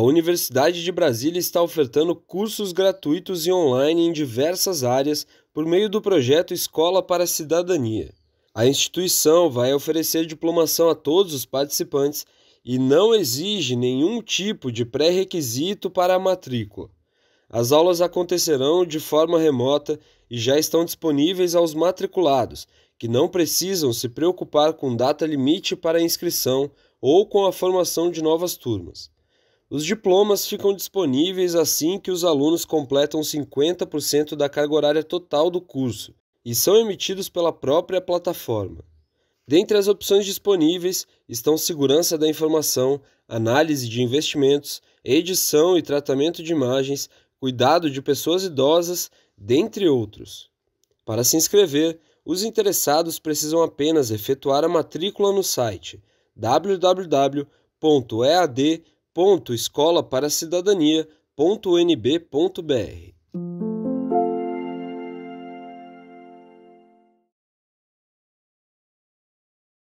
A Universidade de Brasília está ofertando cursos gratuitos e online em diversas áreas por meio do projeto Escola para a Cidadania. A instituição vai oferecer diplomação a todos os participantes e não exige nenhum tipo de pré-requisito para a matrícula. As aulas acontecerão de forma remota e já estão disponíveis aos matriculados, que não precisam se preocupar com data limite para inscrição ou com a formação de novas turmas. Os diplomas ficam disponíveis assim que os alunos completam 50% da carga horária total do curso e são emitidos pela própria plataforma. Dentre as opções disponíveis estão segurança da informação, análise de investimentos, edição e tratamento de imagens, cuidado de pessoas idosas, dentre outros. Para se inscrever, os interessados precisam apenas efetuar a matrícula no site www.ead.com www.escolaparacidadania.nb.br